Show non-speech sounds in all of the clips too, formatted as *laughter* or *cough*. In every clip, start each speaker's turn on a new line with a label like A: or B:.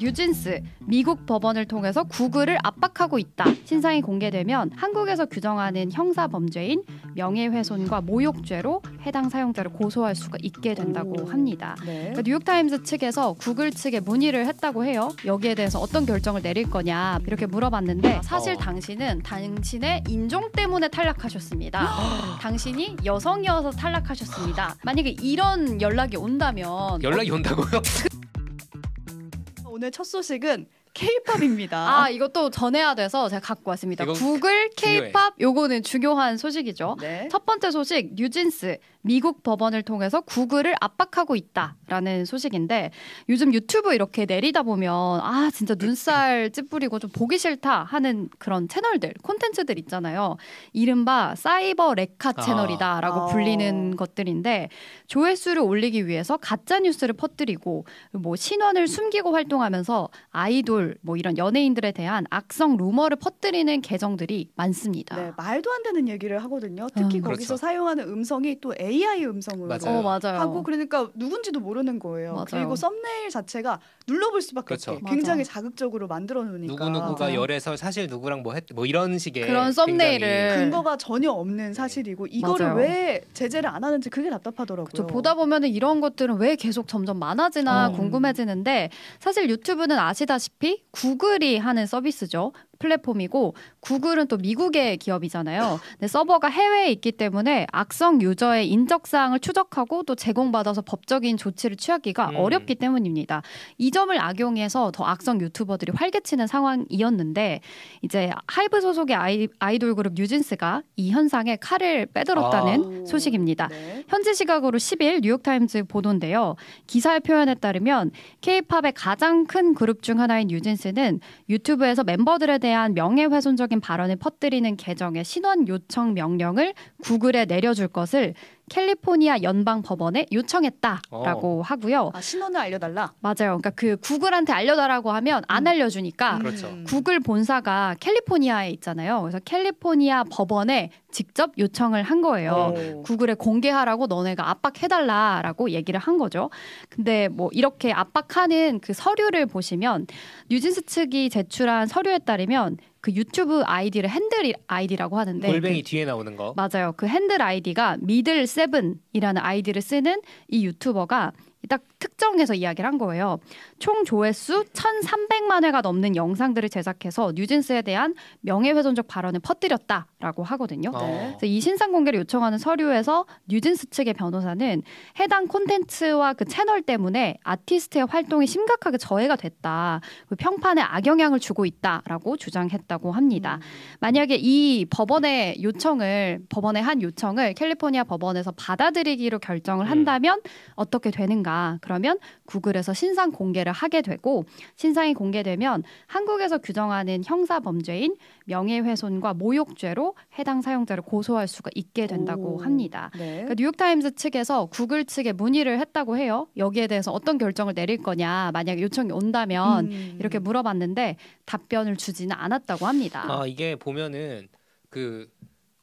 A: 뉴진스 미국 법원을 통해서 구글을 압박하고 있다. 신상이 공개되면 한국에서 규정하는 형사 범죄인 명예훼손과 모욕죄로 해당 사용자를 고소할 수가 있게 된다고 합니다. 네. 그러니까 뉴욕 타임즈 측에서 구글 측에 문의를 했다고 해요. 여기에 대해서 어떤 결정을 내릴 거냐 이렇게 물어봤는데 사실 어. 당신은 당신의 인종 때문에 탈락하셨습니다. *gasps* 당신이 여성이어서 탈락하셨습니다. 만약에 이런 연락이 온다면
B: 연락이 온다고요? 그
A: 오늘 첫 소식은 케이팝입니다. 아 이것도 전해야 돼서 제가 갖고 왔습니다. 구글 케이팝 그 요거는 중요한 소식이죠. 네. 첫 번째 소식 뉴진스 미국 법원을 통해서 구글을 압박하고 있다라는 소식인데 요즘 유튜브 이렇게 내리다 보면 아 진짜 눈살 찌푸리고 좀 보기 싫다 하는 그런 채널들 콘텐츠들 있잖아요. 이른바 사이버 레카 아. 채널이다라고 아. 불리는 아. 것들인데 조회수를 올리기 위해서 가짜 뉴스를 퍼뜨리고 뭐 신원을 숨기고 활동하면서 아이돌 아이돌 뭐 이런 연예인들에 대한 악성 루머를 퍼뜨리는 계정들이 많습니다. 네,
C: 말도 안 되는 얘기를 하거든요. 특히 음. 거기서 그렇죠. 사용하는 음성이 또 AI 음성으로 맞아요. 어, 맞아요. 하고 그러니까 누군지도 모르는 거예요. 맞아요. 그리고 썸네일 자체가 눌러볼 수밖에
B: 그렇죠. 없게 굉장히
C: 자극적으로 만들어 놓으니까 누구 누구가
B: 열애서 사실 누구랑 뭐했뭐 뭐 이런 식의 그런 썸네일을 근거가
A: 전혀 없는 사실이고
B: 이거를 맞아요. 왜
A: 제재를 안 하는지 그게 답답하더라고요. 그렇죠. 보다 보면은 이런 것들은 왜 계속 점점 많아지나 어. 궁금해지는데 사실 유튜브는 아시다시피 구글이 하는 서비스죠. 플랫폼이고 구글은 또 미국의 기업이잖아요. 근데 서버가 해외에 있기 때문에 악성 유저의 인적사항을 추적하고 또 제공받아서 법적인 조치를 취하기가 음. 어렵기 때문입니다. 이 점을 악용해서 더 악성 유튜버들이 활개치는 상황이었는데 이제 하이브 소속의 아이, 아이돌 그룹 뉴진스가 이 현상에 칼을 빼들었다는 아. 소식입니다. 네. 현지 시각으로 10일 뉴욕타임즈 보도인데요. 기사의 표현에 따르면 케이팝의 가장 큰 그룹 중 하나인 뉴진스는 유튜브에서 멤버들에 대해 대한 명예훼손적인 발언을 퍼뜨리는 계정의 신원 요청 명령을 구글에 내려줄 것을 캘리포니아 연방 법원에 요청했다라고 어. 하고요. 아, 신원을 알려달라. 맞아요. 그러니까 그 구글한테 알려달라고 하면 안 음. 알려주니까 음. 그렇죠. 구글 본사가 캘리포니아에 있잖아요. 그래서 캘리포니아 법원에 직접 요청을 한 거예요. 오. 어. 구글에 공개하라고 너네가 압박해달라라고 얘기를 한 거죠. 근데 뭐 이렇게 압박하는 그 서류를 보시면 뉴진스 측이 제출한 서류에 따르면 그 유튜브 아이디를 핸들 아이디라고 하는데 골뱅이 그,
B: 뒤에 나오는 거
A: 맞아요. 그 핸들 아이디가 미들 세븐이라는 아이디를 쓰는 이 유튜버가 딱 특정해서 이야기를 한 거예요. 총 조회수 1,300만 회가 넘는 영상들을 제작해서 뉴진스에 대한 명예훼손적 발언을 퍼뜨렸다라고 하거든요. 네. 이 신상 공개를 요청하는 서류에서 뉴진스 측의 변호사는 해당 콘텐츠와 그 채널 때문에 아티스트의 활동이 심각하게 저해가 됐다. 그 평판에 악영향을 주고 있다라고 주장했다고 합니다. 음. 만약에 이 법원의 요청을 법원의 한 요청을 캘리포니아 법원에서 받아들이기로 결정을 네. 한다면 음. 어떻게 되는가? 그러면 구글에서 신상 공개를 하게 되고 신상이 공개되면 한국에서 규정하는 형사 범죄인 명예훼손과 모욕죄로 해당 사용자를 고소할 수가 있게 된다고 오, 합니다. 네. 그러니까 뉴욕타임즈 측에서 구글 측에 문의를 했다고 해요. 여기에 대해서 어떤 결정을 내릴 거냐 만약에 요청이 온다면 음. 이렇게 물어봤는데 답변을 주지는 않았다고 합니다. 아
B: 이게 보면은 그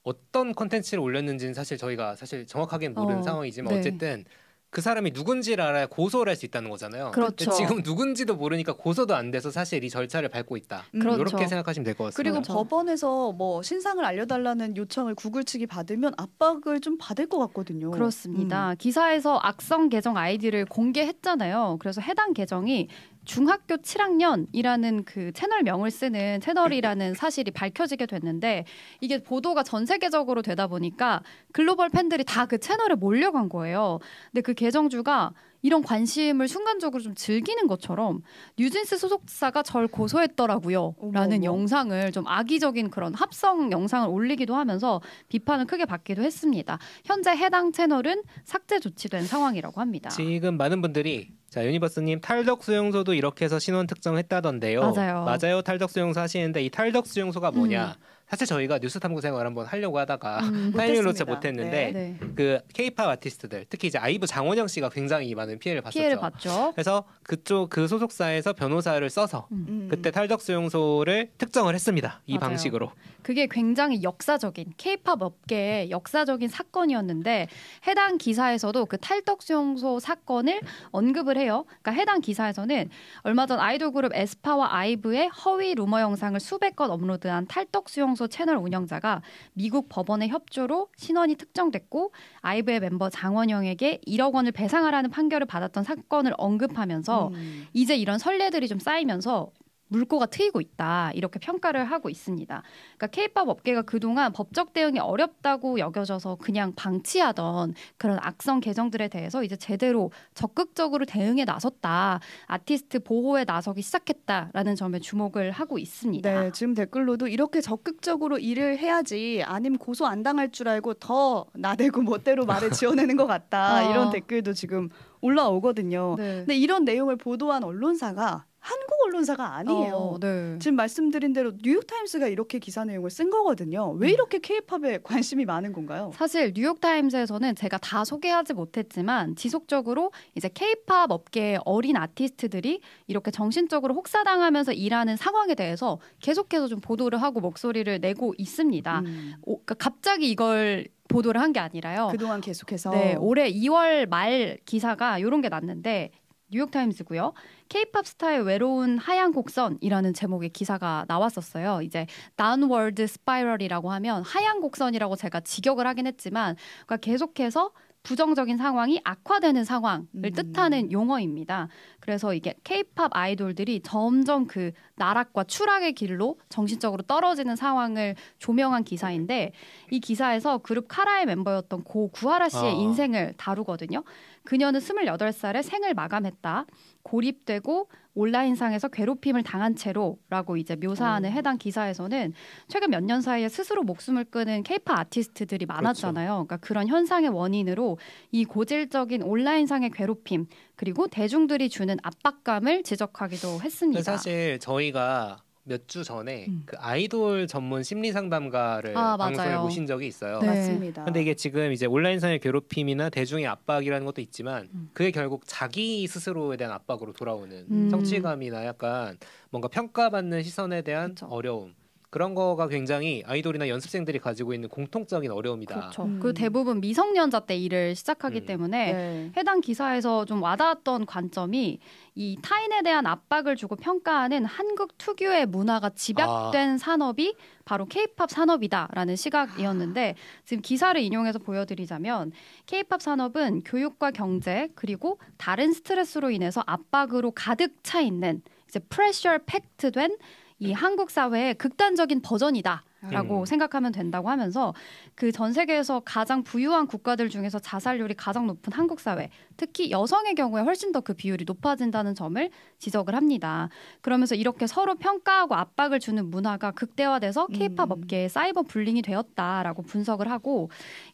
B: 어떤 컨텐츠를 올렸는지는 사실 저희가 사실 정확하게 모르는 어, 상황이지만 네. 어쨌든 그 사람이 누군지를 알아야 고소를 할 수 있다는 거잖아요. 그렇죠. 지금 누군지도 모르니까 고소도 안 돼서 사실 이 절차를 밟고 있다. 음, 그렇죠. 이렇게 생각하시면 될 것 같습니다. 그리고 그렇죠.
C: 법원에서 뭐 신상을
A: 알려달라는 요청을 구글 측이
C: 받으면 압박을 좀 받을 것 같거든요. 그렇습니다. 음. 기사에서
A: 악성 계정 아이디를 공개했잖아요. 그래서 해당 계정이 중학교 7학년이라는 그 채널명을 쓰는 채널이라는 사실이 밝혀지게 됐는데 이게 보도가 전 세계적으로 되다 보니까 글로벌 팬들이 다 그 채널에 몰려간 거예요. 근데 그 계정주가 이런 관심을 순간적으로 좀 즐기는 것처럼 뉴진스 소속사가 절 고소했더라고요. 라는 영상을 좀 악의적인 그런 합성 영상을 올리기도 하면서 비판을 크게 받기도 했습니다. 현재 해당 채널은 삭제 조치된 상황이라고 합니다.
B: 지금 많은 분들이 자 유니버스님 탈덕 수용소도 이렇게 해서 신원 특정했다던데요. 맞아요. 맞아요 탈덕 수용소 하시는데 이 탈덕 수용소가 뭐냐? 음. 사실 저희가 뉴스 탐구생활 한번 하려고 하다가 음, 타이밍을 *laughs* 놓쳐 못했는데 네, 네. 그 케이팝 아티스트들 특히 이제 아이브 장원영 씨가 굉장히 많은 피해를 봤었죠. 봤죠. 그래서 그쪽 그 소속사에서 변호사를 써서 음. 음. 그때 탈덕 수용소를 특정을 했습니다. 이 맞아요. 방식으로.
A: 그게 굉장히 역사적인 케이팝 업계의 역사적인 사건이었는데 해당 기사에서도 그 탈덕 수용소 사건을 언급을 해요. 그러니까 해당 기사에서는 얼마 전 아이돌 그룹 에스파와 아이브의 허위 루머 영상을 수백 건 업로드한 탈덕 수용소 성소 채널 운영자가 미국 법원의 협조로 신원이 특정됐고 아이브의 멤버 장원영에게 1억 원을 배상하라는 판결을 받았던 사건을 언급하면서 음. 이제 이런 선례들이 좀 쌓이면서 물꼬가 트이고 있다 이렇게 평가를 하고 있습니다. 그러니까 케이팝 업계가 그동안 법적 대응이 어렵다고 여겨져서 그냥 방치하던 그런 악성 계정들에 대해서 이제 제대로 적극적으로 대응에 나섰다 아티스트 보호에 나서기 시작했다라는 점에 주목을 하고 있습니다.
C: 네, 지금 댓글로도 이렇게 적극적으로 일을 해야지 아님 고소 안 당할 줄 알고 더 나대고 멋대로 말을 지어내는 것 같다 *laughs* 어. 이런 댓글도 지금 올라오거든요. 네. 근데 이런 내용을 보도한 언론사가 한국 언론사가 아니에요. 어, 네. 지금 말씀드린 대로 뉴욕타임스가 이렇게 기사 내용을 쓴 거거든요. 왜 음.
A: 이렇게 케이팝에 *laughs* 관심이 많은 건가요? 사실 뉴욕타임스에서는 제가 다 소개하지 못했지만 지속적으로 이제 케이팝 업계의 어린 아티스트들이 이렇게 정신적으로 혹사당하면서 일하는 상황에 대해서 계속해서 좀 보도를 하고 목소리를 내고 있습니다. 음. 오, 그러니까 갑자기 이걸 보도를 한 게 아니라요. 그동안
C: 계속해서. 네, 올해
A: 2월 말 기사가 이런 게 났는데 뉴욕타임스고요. 케이팝 스타의 외로운 하얀 곡선이라는 제목의 기사가 나왔었어요. 이제 다운월드 스파이럴이라고 하면 하얀 곡선이라고 제가 직역을 하긴 했지만 그러니까 계속해서 부정적인 상황이 악화되는 상황을 음. 뜻하는 용어입니다. 그래서 이게 케이팝 아이돌들이 점점 그 나락과 추락의 길로 정신적으로 떨어지는 상황을 조명한 기사인데 이 기사에서 그룹 카라의 멤버였던 고 구하라 씨의 아. 인생을 다루거든요. 그녀는 스물여덟 살에 생을 마감했다. 고립되고 온라인상에서 괴롭힘을 당한 채로라고 이제 묘사하는 어. 해당 기사에서는 최근 몇 년 사이에 스스로 목숨을 끊은 케이팝 아티스트들이 그렇죠. 많았잖아요. 그렇죠. 그러니까 그런 현상의 원인으로 이 고질적인 온라인상의 괴롭힘 그리고 대중들이 주는 압박감을 지적하기도 했습니다. 사실
B: 저희가 몇 주 전에 음. 그 아이돌 전문 심리 상담가를 아, 방송에 모신 적이 있어요. 네. 맞습니다. 근데 이게 지금 이제 온라인상의 괴롭힘이나 대중의 압박이라는 것도 있지만 음. 그게 결국 자기 스스로에 대한 압박으로 돌아오는 음. 성취감이나 약간 뭔가 평가받는 시선에 대한 그쵸. 어려움 그런 거가 굉장히 아이돌이나 연습생들이 가지고 있는 공통적인 어려움이다. 그렇죠. 음.
A: 그 대부분 미성년자 때 일을 시작하기 음. 때문에 네. 해당 기사에서 좀 와닿았던 관점이 이 타인에 대한 압박을 주고 평가하는 한국 특유의 문화가 집약된 아. 산업이 바로 케이팝 산업이다라는 시각이었는데 아. 지금 기사를 인용해서 보여드리자면 케이팝 산업은 교육과 경제 그리고 다른 스트레스로 인해서 압박으로 가득 차 있는 이제 프레셔 팩트된 이 한국 사회의 극단적인 버전이다. 라고 음. 생각하면 된다고 하면서 그 전 세계에서 가장 부유한 국가들 중에서 자살률이 가장 높은 한국 사회, 특히 여성의 경우에 훨씬 더 그 비율이 높아진다는 점을 지적을 합니다. 그러면서 이렇게 서로 평가하고 압박을 주는 문화가 극대화돼서 케이팝 음. 업계의 사이버 불링이 되었다라고 분석을 하고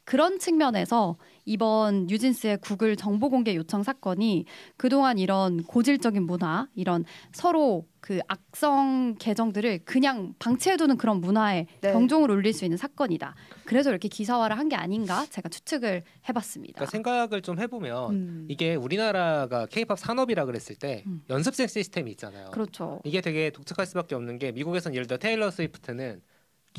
A: 그런 측면에서 이번 뉴진스의 구글 정보 공개 요청 사건이 그동안 이런 고질적인 문화, 이런 서로 그 악성 계정들을 그냥 방치해두는 그런 문화에 네. 경종을 울릴 수 있는 사건이다. 그래서 이렇게 기사화를 한 게 아닌가 제가 추측을 해봤습니다.
B: 그러니까 생각을 좀 해보면 음. 이게 우리나라가 케이팝 산업이라 그랬을 때 음. 연습생 시스템이 있잖아요. 그렇죠. 이게 되게 독특할 수밖에 없는 게 미국에서는 예를 들어 테일러 스위프트는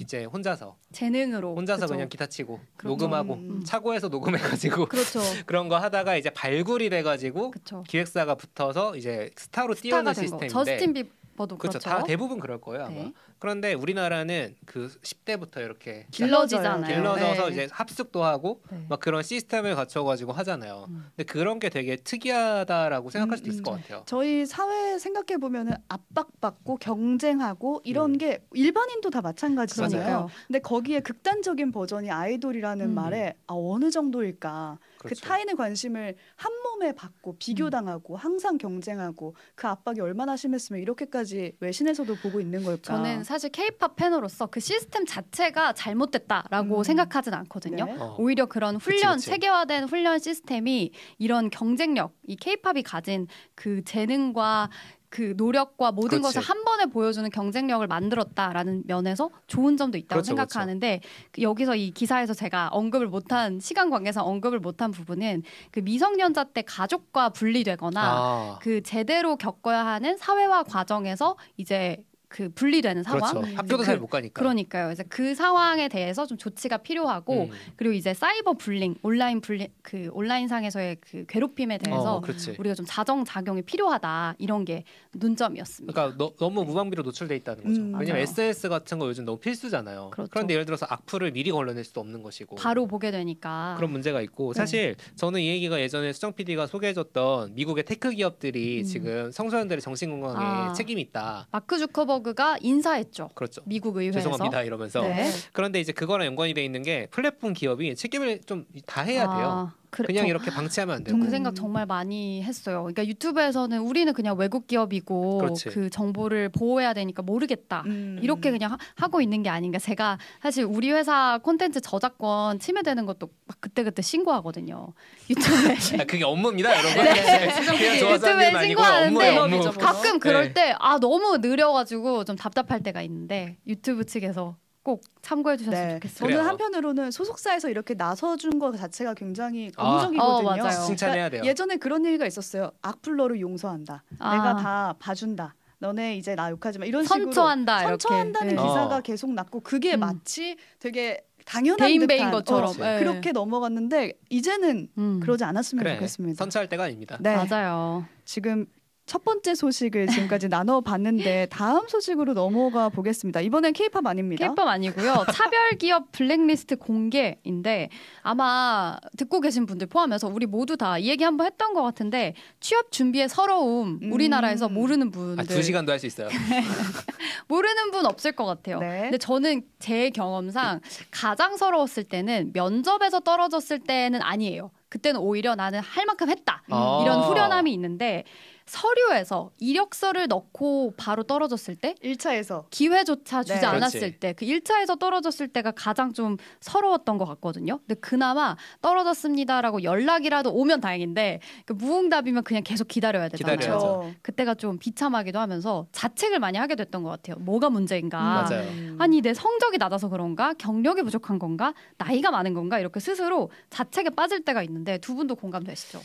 B: 이제 혼자서 재능으로 혼자서 그쵸. 그냥 기타 치고 그렇죠. 녹음하고 음. 음. 차고에서 녹음해가지고 *laughs* 그렇죠. 그런 거 하다가 이제 발굴이 돼가지고 그쵸. 기획사가 붙어서 이제 스타로 뛰어난 시스템인데 저스틴
A: 비버도 그렇죠. 다 그렇죠. 대부분
B: 그럴 거예요 아마. 네. 그런데 우리나라는 그 10대부터 이렇게 길러지잖아요. 길러져서 네. 이제 합숙도 하고 네. 막 그런 시스템을 갖춰 가지고 하잖아요. 음. 근데 그런 게 되게 특이하다라고 생각할 수도 있을 것 음, 음. 같아요.
C: 저희 사회 생각해 보면은 압박받고 경쟁하고 이런 음. 게 일반인도 다 마찬가지잖아요. 맞아요. 근데 거기에 극단적인 버전이 아이돌이라는 음. 말에 아, 어느 정도일까? 그 그렇죠. 그 타인의 관심을 한 몸에 받고 비교당하고 항상 경쟁하고 그 압박이 얼마나 심했으면 이렇게까지 외신에서도 보고 있는 걸까? 저는 사실
A: 케이팝 팬으로서 그 시스템 자체가 잘못됐다라고 음. 생각하진 않거든요. 네. 어. 오히려 그런 훈련 그치, 그치. 체계화된 훈련 시스템이 이런 경쟁력, 이 케이팝이 가진 그 재능과 그 노력과 모든 그렇지. 것을 한 번에 보여주는 경쟁력을 만들었다라는 면에서 좋은 점도 있다고 그렇죠, 그렇죠. 생각하는데 그렇죠. 여기서 이 기사에서 제가 언급을 못한 시간 관계상 언급을 못한 부분은 그 미성년자 때 가족과 분리되거나 아. 그 제대로 겪어야 하는 사회화 과정에서 이제 그 분리되는 상황. 그렇죠. 네, 학교도 그, 잘못 가니까. 그러니까요. 그래서 그 상황에 대해서 좀 조치가 필요하고 음. 그리고 이제 사이버 불링, 온라인 불링 그 온라인 상에서의 그 괴롭힘에 대해서 어, 우리가 좀 자정 작용이 필요하다 이런 게눈점이었습니다 그러니까
B: 너, 너무 네. 무방비로 노출돼 있다는 거죠. 음, 왜냐면 SNS 같은 거 요즘 너무 필수잖아요. 그렇죠. 그런데 예를 들어서 악플을 미리 걸러낼 수도 없는 것이고 바로
A: 보게 되니까 그런
B: 문제가 있고 네. 사실 네. 저는 이 얘기가 예전에 수정 PD가 소개해줬던 미국의 테크 기업들이 음. 지금 청소년들의 정신 건강에 아, 책임이 있다.
A: 마크 주커버 블룸버그가 인사했죠. 그렇죠. 미국 의회에서 죄송합니다 이러면서. 네.
B: 그런데 이제 그거랑 연관이 돼 있는 게 플랫폼 기업이 책임을 좀 다해야 돼요. 아. 그래, 그냥 저, 이렇게 방치하면 안 그 되고. 그 생각 음.
A: 정말 많이 했어요. 그러니까 유튜브에서는 우리는 그냥 외국 기업이고 그렇지. 그 정보를 보호해야 되니까 모르겠다. 음. 이렇게 그냥 하, 고 있는 게 아닌가. 제가 사실 우리 회사 콘텐츠 저작권 침해되는 것도 막 그때그때 신고하거든요. *laughs*
B: 유튜브에. 아, 그게 업무입니다, 여러분. 네. 유튜브에 신고하는데 업무. 가끔 그럴 네.
A: 때아 너무 느려가지고 좀 답답할 때가 있는데 유튜브 측에서 꼭 참고해 주셨으면 네. 좋겠어요. 저는
C: 한편으로는 소속사에서
A: 이렇게 나서준 것 자체가 굉장히 감동이거든요 아, 어, 그러니까 칭찬해야
C: 돼요. 그러니까 예전에 그런 얘기가 있었어요. 악플러를 용서한다. 아. 내가 다 봐준다. 너네 이제 나 욕하지 마 이런 선처한다, 식으로 선처한다는 이렇게. 네. 기사가 어. 계속 났고 그게 음. 마치 되게 당연한 대인배인 것처럼 어, 네. 그렇게 넘어갔는데 이제는 음. 그러지 않았으면 그래. 좋겠습니다.
B: 선처할 때가 아닙니다. 네.
C: 맞아요. 지금 첫 번째 소식을 지금까지 나눠봤는데
A: *laughs* 다음 소식으로 넘어가 보겠습니다. 이번엔 케이팝 아닙니다. 케이팝 아니고요. 차별 기업 블랙리스트 공개인데 아마 듣고 계신 분들 포함해서 우리 모두 다 이 얘기 한번 했던 것 같은데 취업 준비에 서러움 음. 우리나라에서 모르는 분들 아, 두
B: 시간도 할 수 있어요. *laughs*
A: 모르는 분 없을 것 같아요. 네. 근데 저는 제 경험상 가장 서러웠을 때는 면접에서 떨어졌을 때는 아니에요. 그때는 오히려 나는 할 만큼 했다 음. 이런 후련함이 있는데 서류에서 이력서를 넣고 바로 떨어졌을 때 1차에서 기회조차 주지 네. 않았을 때그 1차에서 떨어졌을 때가 가장 좀 서러웠던 것 같거든요. 근데 그나마 떨어졌습니다라고 연락이라도 오면 다행인데 그 무응답이면 그냥 계속 기다려야 되잖아요. 기다려야죠. 그렇죠. 그때가 좀 비참하기도 하면서 자책을 많이 하게 됐던 것 같아요. 뭐가 문제인가? 음, 음. 아니내 성적이 낮아서 그런가? 경력이 부족한 건가? 나이가 많은 건가? 이렇게 스스로 자책에 빠질 때가 있는데 두 분도 공감되시죠?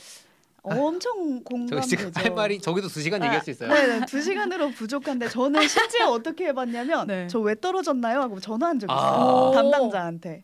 C: 아, 엄청 공감되죠. 할 말이 저기도 두 시간 아, 얘기할 수 있어요. 네, 네 두
A: 시간으로 부족한데
C: 저는 실제 어떻게 해봤냐면 네. 저왜 떨어졌나요? 하고 전화한 적 있어요. 아~ 담당자한테.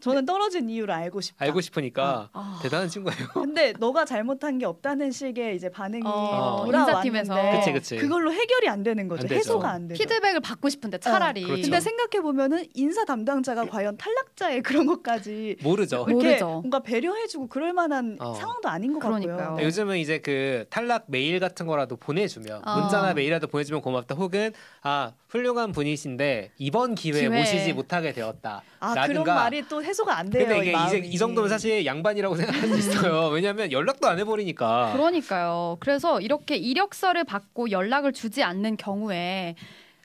C: 저는 네. 떨어진 이유를 알고 싶다.
B: 알고 싶으니까 아~ 대단한 친구예요. *laughs*
C: 근데 너가 잘못한 게 없다는 식의 이제 반응이 어, 돌아왔는데 그치, 그치. 그걸로 해결이 안 되는 거죠. 안 해소가 안되 피드백을 받고 싶은데 차라리. 어, 그렇죠. 근데 생각해 보면은 인사 담당자가 음. 과연 탈락자의 그런 것까지 모르죠. 모르죠. 뭔가 배려해주고 그럴 만한 어. 상황도 아닌 것
A: 그러니까요. 같고요. 맞아요. 그러니까
B: 요즘은 이제 그 탈락 메일 같은 거라도 보내주면 어. 문자나 메일이라도 보내주면 고맙다. 혹은 아 훌륭한 분이신데 이번 기회에 기회. 모시지 못하게 되었다. 아라든 그런 말이
A: 또 해소가 안 돼요. 근데 이게 이제
B: 이 정도면 사실 양반이라고 *laughs* 생각할 수 있어요. 왜냐하면 연락도 안 해버리니까.
A: 그러니까요. 그래서 이렇게 이력서를 받고 연락을 주지 않는 경우에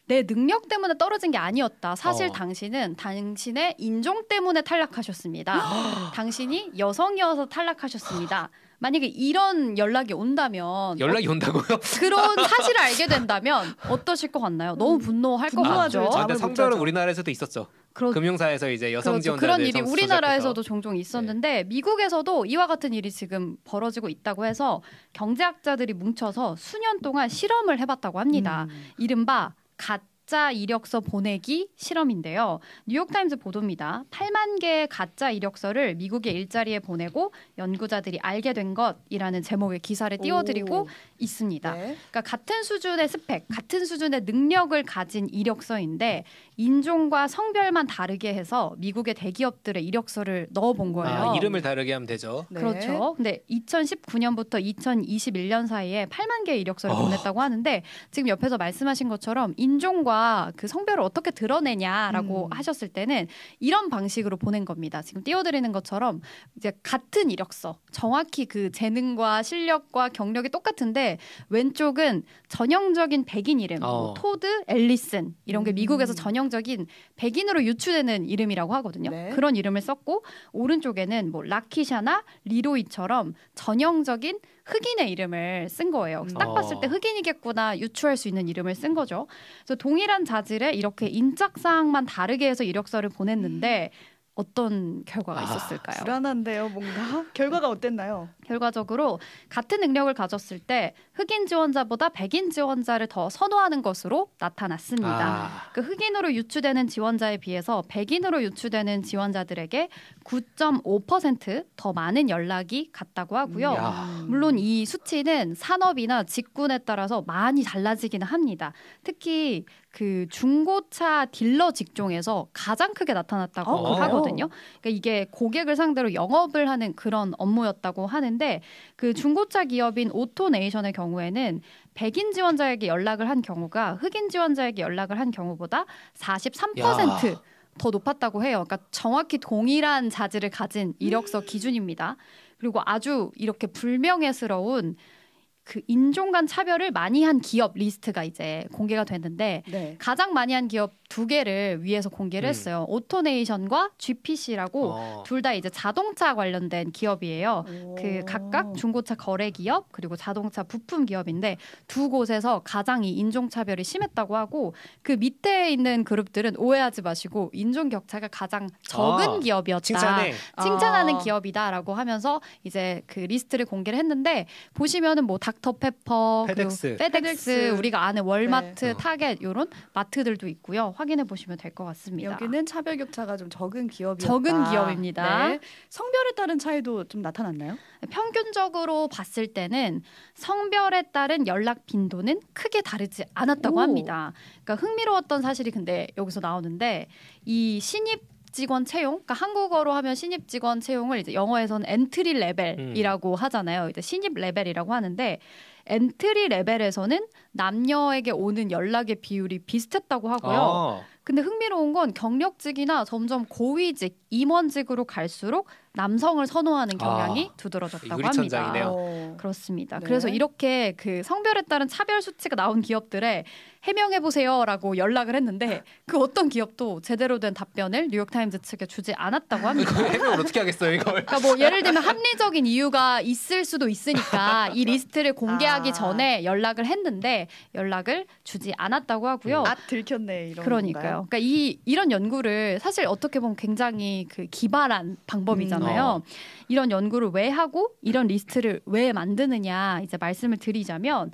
A: 내 능력 때문에 떨어진 게 아니었다. 사실 어. 당신은 당신의 인종 때문에 탈락하셨습니다. *gasps* 당신이 여성이어서 탈락하셨습니다. 만약에 이런 연락이 온다면 연락이 어, 온다고요? 그런 *laughs* 사실을 알게 된다면 어떠실 것 같나요? 너무 음, 분노할 것 같죠. 아, 근데 성별은
B: 우리나라에서도 있었죠. 그런, 금융사에서 이제 여성 그렇죠. 지원그 그런 일이 우리나라에서도
A: 종종 있었는데 네. 미국에서도 이와 같은 일이 지금 벌어지고 있다고 해서 경제학자들이 뭉쳐서 수년 동안 실험을 해봤다고 합니다. 음. 이른바 갓 가짜 이력서 보내기 실험인데요. 뉴욕타임즈 보도입니다. 8만 개의 가짜 이력서를 미국의 일자리에 보내고 연구자들이 알게 된 것이라는 제목의 기사를 띄워드리고 오. 있습니다. 네. 그러니까 같은 수준의 스펙, 같은 수준의 능력을 가진 이력서인데 인종과 성별만 다르게 해서 미국의 대기업들의 이력서를 넣어본 거예요. 아, 이름을
B: 다르게 하면 되죠. 네. 그렇죠.
A: 근데 2019년부터 2021년 사이에 8만 개의 이력서를 어. 보냈다고 하는데 지금 옆에서 말씀하신 것처럼 인종과 그 성별을 어떻게 드러내냐라고 음. 하셨을 때는 이런 방식으로 보낸 겁니다. 지금 띄워드리는 것처럼 이제 같은 이력서, 정확히 그 재능과 실력과 경력이 똑같은데 왼쪽은 전형적인 백인 이름, 뭐 어. 토드, 앨리슨 이런 게 음. 미국에서 전형적인 백인으로 유추되는 이름이라고 하거든요. 네. 그런 이름을 썼고 오른쪽에는 뭐 라키샤나 리로이처럼 전형적인 흑인의 이름을 쓴 거예요. 딱 아. 봤을 때 흑인이겠구나 유추할 수 있는 이름을 쓴 거죠. 그래서 동일한 자질에 이렇게 인적사항만 다르게 해서 이력서를 보냈는데 어떤 결과가 아, 있었을까요? 불안한데요, 뭔가 *laughs* 결과가 어땠나요? 결과적으로 같은 능력을 가졌을 때 흑인 지원자보다 백인 지원자를 더 선호하는 것으로 나타났습니다. 아. 그 흑인으로 유추되는 지원자에 비해서 백인으로 유추되는 지원자들에게 9.5%더 많은 연락이 갔다고 하고요. 야. 물론 이 수치는 산업이나 직군에 따라서 많이 달라지기는 합니다. 특히 그 중고차 딜러 직종에서 가장 크게 나타났다고 어, 하거든요. 그러니까 이게 고객을 상대로 영업을 하는 그런 업무였다고 하는데 그 중고차 기업인 오토네이션의 경우 경우에는 백인 지원자에게 연락을 한 경우가 흑인 지원자에게 연락을 한 경우보다 43%. 야. 더 높았다고 해요. 그러니까 정확히 동일한 자질을 가진 이력서 기준입니다. 그리고 아주 이렇게 불명예스러운 그 인종 간 차별을 많이 한 기업 리스트가 이제 공개가 됐는데 네. 가장 많이 한 기업 두 개를 위해서 공개를 음. 했어요. 오토네이션과 GPC라고 어. 아. 둘다 이제 자동차 관련된 기업이에요. 그 오. 그 각각 중고차 거래 기업 그리고 자동차 부품 기업인데 두 곳에서 가장 이 인종 차별이 심했다고 하고 그 밑에 있는 그룹들은 오해하지 마시고 인종 격차가 가장 적은 아. 기업이었다. 칭찬해. 칭찬하는 아. 기업이다라고 하면서 이제 그 리스트를 공개를 했는데 보시면은 뭐닥 닥터페퍼, 페덱스. 페덱스, 우리가 아는 월마트, 네. 타겟 이런 마트들도 있고요. 확인해 보시면 될 것 같습니다. 여기는
C: 차별 격차가 좀 적은
A: 기업이 적은 기업입니다. 네. 성별에 따른 차이도 좀 나타났나요? 평균적으로 봤을 때는 성별에 따른 연락 빈도는 크게 다르지 않았다고 오. 합니다. 그러니까 흥미로웠던 사실이 근데 여기서 나오는데 이 신입 직원 채용, 그러니까 한국어로 하면 신입 직원 채용을 이제 영어에서는 엔트리 레벨이라고 음. 하잖아요. 이제 신입 레벨이라고 하는데 엔트리 레벨에서는 남녀에게 오는 연락의 비율이 비슷했다고 하고요. 아. 근데 흥미로운 건 경력직이나 점점 고위직, 임원직으로 갈수록 남성을 선호하는 경향이 아, 두드러졌다고 합니다. 그렇습니다. 네. 그래서 이렇게 그 성별에 따른 차별 수치가 나온 기업들에 해명해 보세요라고 연락을 했는데 그 어떤 기업도 제대로 된 답변을 뉴욕 타임즈 측에 주지 않았다고 합니다. 해명을
B: 어떻게 하겠어요 이걸? 그러니까 뭐 예를 들면
A: 합리적인 이유가 있을 수도 있으니까 이 리스트를 공개하기 아. 전에 연락을 했는데 연락을 주지 않았다고 하고요. 아 들켰네 이런. 그러니까요. 건가요? 그러니까 이 이런 연구를 사실 어떻게 보면 굉장히 그 기발한 방법이 음. 거잖아요. 어. 이런 연구를 왜 하고 이런 리스트를 왜 만드느냐 이제 말씀을 드리자면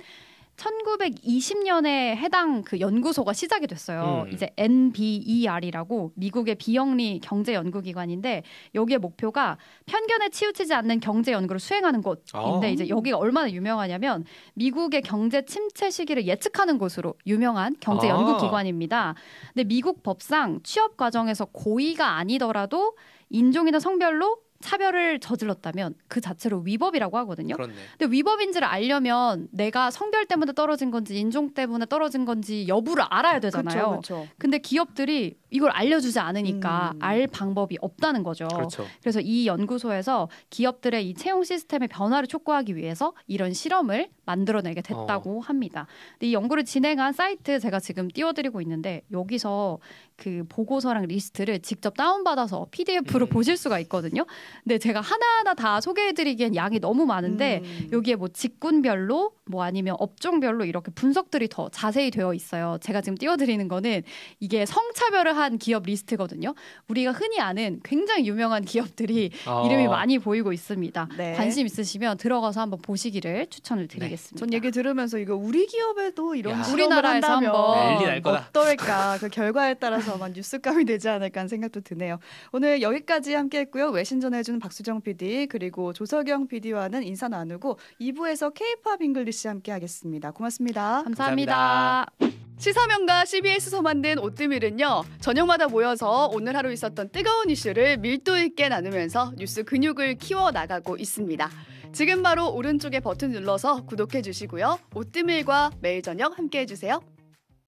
A: 1920년에 해당 그 연구소가 시작이 됐어요. 음. 이제 NBER이라고 미국의 비영리 경제 연구 기관인데 여기의 목표가 편견에 치우치지 않는 경제 연구를 수행하는 곳인데 어. 이제 여기가 얼마나 유명하냐면 미국의 경제 침체 시기를 예측하는 곳으로 유명한 경제 아. 연구 기관입니다. 근데 미국 법상 취업 과정에서 고의가 아니더라도 인종이나 성별로 차별을 저질렀다면 그 자체로 위법이라고 하거든요. 그렇네. 근데 위법인지를 알려면 내가 성별 때문에 떨어진 건지 인종 때문에 떨어진 건지 여부를 알아야 되잖아요. 그쵸, 그쵸. 근데 기업들이 이걸 알려주지 않으니까 음. 알 방법이 없다는 거죠. 그렇죠. 그래서이 연구소에서 기업들의 이 채용 시스템의 변화를 촉구하기 위해서 이런 실험을 만들어내게 됐다고 어. 합니다. 이 연구를 진행한 사이트 제가 지금 띄워드리고 있는데 여기서 그 보고서랑 리스트를 직접 다운받아서 PDF로 음. 보실 수가 있거든요. 근데 제가 하나하나 다 소개해드리기엔 양이 너무 많은데 음. 여기에 뭐 직군별로 뭐 아니면 업종별로 이렇게 분석들이 더 자세히 되어 있어요. 제가 지금 띄워드리는 거는 이게 성차별을 한 기업 리스트거든요. 우리가 흔히 아는 굉장히 유명한 기업들이 어. 이름이 많이 보이고 있습니다. 네. 관심 있으시면 들어가서 한번 보시기를 추천을 네. 드리겠습니다. 전 얘기 들으면서 이거 우리 기업에도 이런 우리나라에서
C: 한번 어떨까 그 결과에 따라서 막 뉴스감이 되지 않을까 하는 생각도 드네요. 오늘 여기까지 함께했고요. 외신 전해주는 박수정 PD 그리고 조석영 PD와는 인사 나누고 2부에서 K-팝 잉글리시 함께하겠습니다. 고맙습니다 감사합니다. 감사합니다. 시사명가 CBS에서 만든 오뜨밀은요 저녁마다 모여서 오늘 하루 있었던 뜨거운 이슈를 밀도 있게 나누면서 뉴스 근육을 키워 나가고 있습니다. 지금 바로 오른쪽에 버튼 눌러서 구독해 주시고요 오뜨밀과 매일 저녁 함께 해주세요.